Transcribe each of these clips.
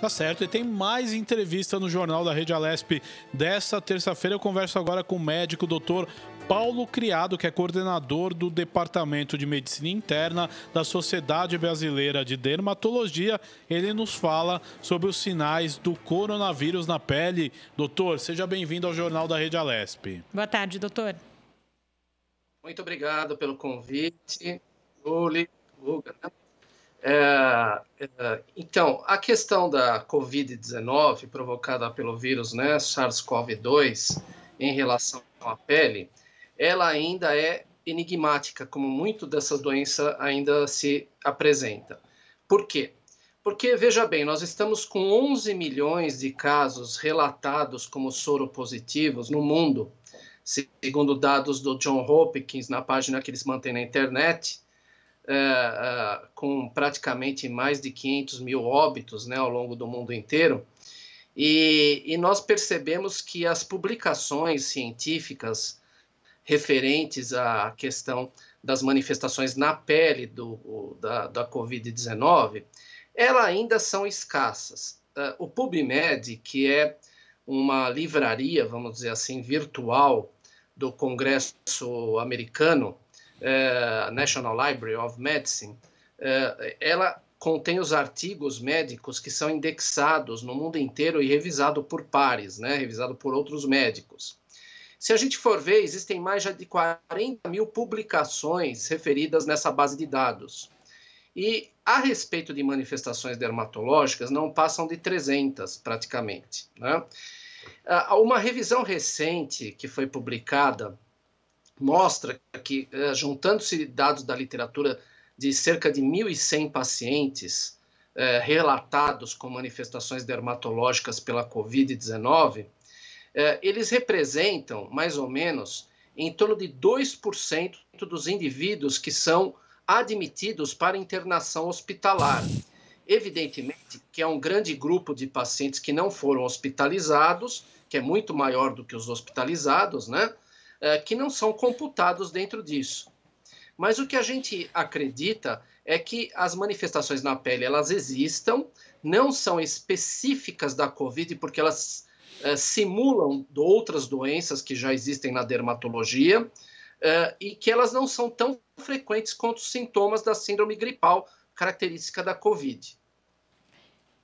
Tá certo, e tem mais entrevista no Jornal da Rede Alesp desta terça-feira. Eu converso agora com o médico doutor Paulo Criado, que é coordenador do Departamento de Medicina Interna da Sociedade Brasileira de Dermatologia. Ele nos fala sobre os sinais do coronavírus na pele. Doutor, seja bem-vindo ao Jornal da Rede Alesp. Boa tarde, doutor. Muito obrigado pelo convite. Júlio, Guga, né? É, é, então, a questão da Covid-19 provocada pelo vírus né, SARS-CoV-2 em relação à pele, ela ainda é enigmática, como muito dessa doença ainda se apresenta. Por quê? Porque, veja bem, nós estamos com 11 milhões de casos relatados como soro positivos no mundo, segundo dados do John Hopkins, na página que eles mantêm na internet, é, é, com praticamente mais de 500 mil óbitos né, ao longo do mundo inteiro. E, e, nós percebemos que as publicações científicas referentes à questão das manifestações na pele do, da, da Covid-19, elas ainda são escassas. É, o PubMed, que é uma livraria, vamos dizer assim, virtual do Congresso americano, é, National Library of Medicine, é, ela contém os artigos médicos que são indexados no mundo inteiro e revisado por pares, né, revisado por outros médicos. Se a gente for ver, existem mais de 40 mil publicações referidas nessa base de dados. E a respeito de manifestações dermatológicas, não passam de 300 praticamente. Né? Ah, uma revisão recente que foi publicada mostra que, eh, juntando-se dados da literatura de cerca de 1.100 pacientes eh, relatados com manifestações dermatológicas pela Covid-19, eh, eles representam, mais ou menos, em torno de 2% dos indivíduos que são admitidos para internação hospitalar. Evidentemente que é um grande grupo de pacientes que não foram hospitalizados, que é muito maior do que os hospitalizados, né? Eh, que não são computados dentro disso. Mas o que a gente acredita é que as manifestações na pele elas existam, não são específicas da COVID, porque elas é, simulam outras doenças que já existem na dermatologia. Eh, e que elas não são tão frequentes quanto os sintomas da síndrome gripal, característica da COVID.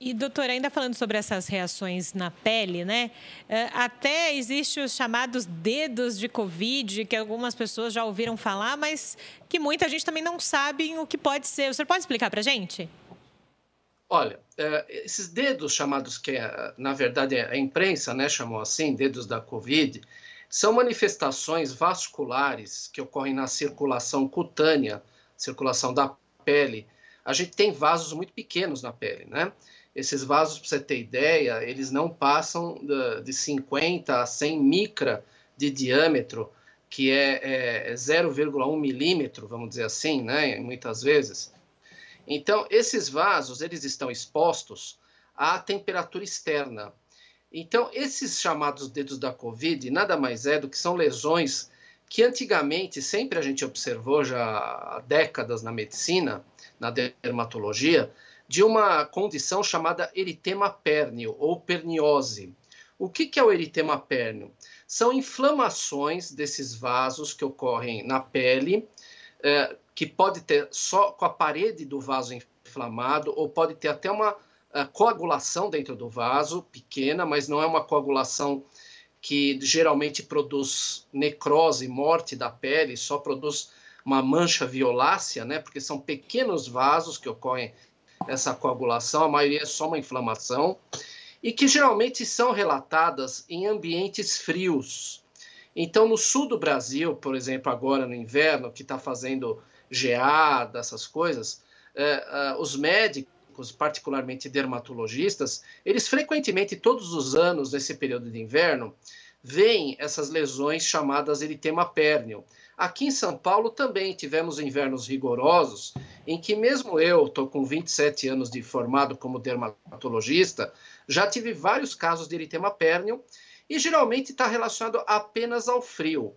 E, doutora, ainda falando sobre essas reações na pele, né? É, até existem os chamados dedos de Covid, que algumas pessoas já ouviram falar, mas que muita gente também não sabe o que pode ser. O senhor pode explicar para a gente? Olha, é, esses dedos chamados, que é, na verdade a imprensa né, chamou assim, dedos da Covid, são manifestações vasculares que ocorrem na circulação cutânea, circulação da pele. A gente tem vasos muito pequenos na pele, né? Esses vasos, para você ter ideia, eles não passam de 50 a 100 micra de diâmetro, que é, é 0,1 milímetro, vamos dizer assim, né? muitas vezes. Então, esses vasos, eles estão expostos à temperatura externa. Então, esses chamados dedos da Covid nada mais é do que são lesões que antigamente sempre a gente observou já há décadas na medicina, na dermatologia, de uma condição chamada eritema pérneo ou perniose. O que, que é o eritema pérneo? São inflamações desses vasos que ocorrem na pele, eh, que pode ter só com a parede do vaso inflamado, ou pode ter até uma eh, coagulação dentro do vaso, pequena, mas não é uma coagulação que geralmente produz necrose, morte da pele, só produz uma mancha violácea, né? Porque são pequenos vasos que ocorrem essa coagulação, a maioria é só uma inflamação, e que geralmente são relatadas em ambientes frios. Então, no sul do Brasil, por exemplo, agora no inverno, que está fazendo geada, essas coisas, é, é, os médicos, particularmente dermatologistas, eles frequentemente, todos os anos, nesse período de inverno, vem essas lesões chamadas eritema pérneo. Aqui em São Paulo também tivemos invernos rigorosos, em que mesmo eu, estou com 27 anos de formado como dermatologista, já tive vários casos de eritema pérneo e geralmente está relacionado apenas ao frio.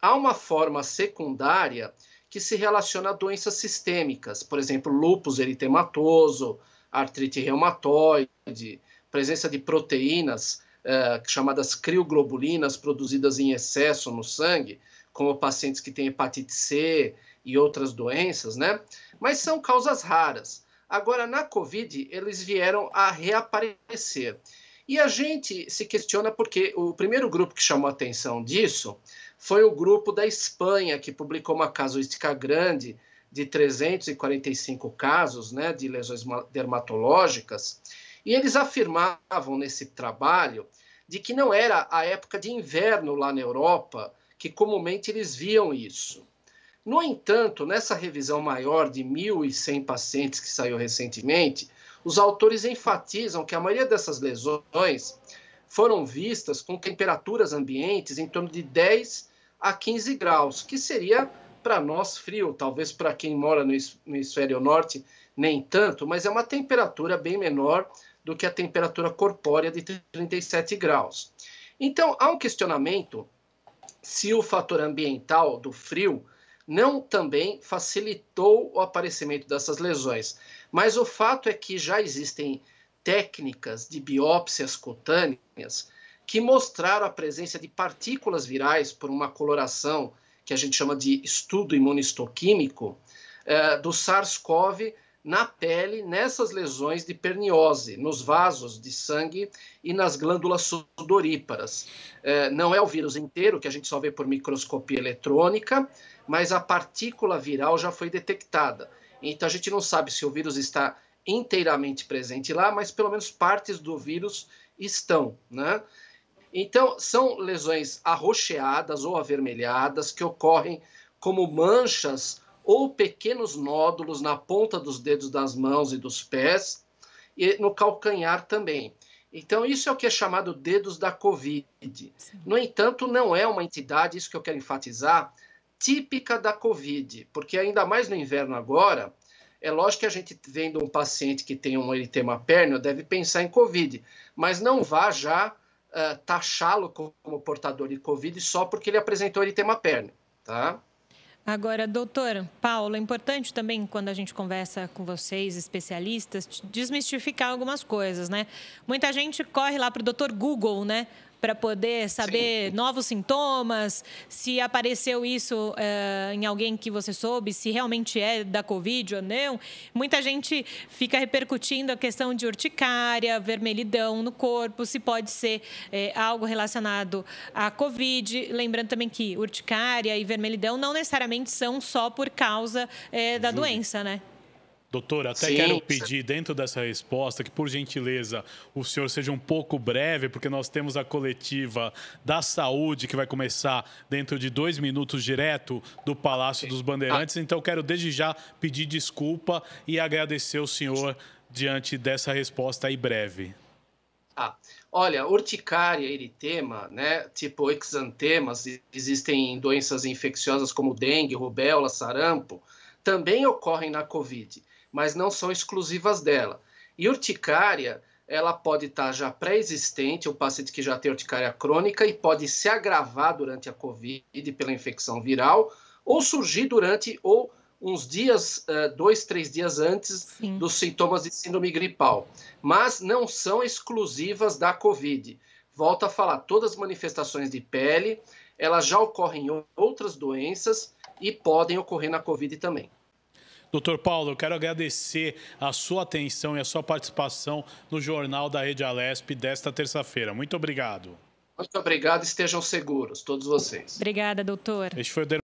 Há uma forma secundária que se relaciona a doenças sistêmicas, por exemplo, lúpus eritematoso, artrite reumatoide, presença de proteínas uh, chamadas crioglobulinas produzidas em excesso no sangue, como pacientes que têm hepatite C e outras doenças, né? Mas são causas raras. Agora, na Covid, eles vieram a reaparecer. E a gente se questiona porque o primeiro grupo que chamou atenção disso foi o grupo da Espanha, que publicou uma casuística grande de 345 casos né, de lesões dermatológicas. E eles afirmavam nesse trabalho de que não era a época de inverno lá na Europa, que comumente eles viam isso. No entanto, nessa revisão maior de 1.100 pacientes que saiu recentemente, os autores enfatizam que a maioria dessas lesões foram vistas com temperaturas ambientes em torno de 10 a 15 graus, que seria para nós frio, talvez para quem mora no hemisfério norte nem tanto, mas é uma temperatura bem menor do que a temperatura corpórea de 37 graus. Então, há um questionamento se o fator ambiental do frio não também facilitou o aparecimento dessas lesões. Mas o fato é que já existem técnicas de biópsias cutâneas que mostraram a presença de partículas virais por uma coloração que a gente chama de estudo imunistoquímico eh, do SARS-CoV na pele, nessas lesões de perniose, nos vasos de sangue e nas glândulas sudoríparas. É, não é o vírus inteiro, que a gente só vê por microscopia eletrônica, mas a partícula viral já foi detectada. Então a gente não sabe se o vírus está inteiramente presente lá, mas pelo menos partes do vírus estão, né? Então, são lesões arroxeadas ou avermelhadas que ocorrem como manchas ou pequenos nódulos na ponta dos dedos das mãos e dos pés, e no calcanhar também. Então, isso é o que é chamado dedos da Covid. Sim. No entanto, não é uma entidade, isso que eu quero enfatizar, típica da Covid, porque ainda mais no inverno agora, é lógico que a gente vendo um paciente que tem um eritema pérneo deve pensar em Covid, mas não vá já uh, taxá-lo como portador de Covid só porque ele apresentou eritema pérneo, tá? Agora, doutor Paulo, é importante também quando a gente conversa com vocês, especialistas, desmistificar algumas coisas, né? Muita gente corre lá para o doutor Google, né? para poder saber Sim. novos sintomas, se apareceu isso eh, em alguém que você soube, se realmente é da Covid ou não. Muita gente fica repercutindo a questão de urticária, vermelhidão no corpo, se pode ser eh, algo relacionado à Covid. Lembrando também que urticária e vermelhidão não necessariamente são só por causa eh, da Júlia. doença, né? Doutor, até Sim. quero pedir dentro dessa resposta que, por gentileza, o senhor seja um pouco breve, porque nós temos a coletiva da saúde que vai começar dentro de dois minutos direto do Palácio dos Bandeirantes. Ah. Então, quero desde já pedir desculpa e agradecer o senhor diante dessa resposta aí breve. Ah, olha, urticária, eritema, né, tipo exantemas, existem doenças infecciosas como dengue, rubéola, sarampo, também ocorrem na COVID mas não são exclusivas dela. E urticária, ela pode estar tá já pré-existente, o paciente que já tem urticária crônica, e pode se agravar durante a COVID pela infecção viral, ou surgir durante ou uns dias, eh, dois, três dias antes Sim. dos sintomas de síndrome gripal. Mas não são exclusivas da COVID. Volto a falar, todas as manifestações de pele, elas já ocorrem em outras doenças e podem ocorrer na COVID também. Doutor Paulo, eu quero agradecer a sua atenção e a sua participação no Jornal da Rede Alesp desta terça-feira. Muito obrigado. Muito obrigado, estejam seguros, todos vocês. Obrigada, doutor. Este foi o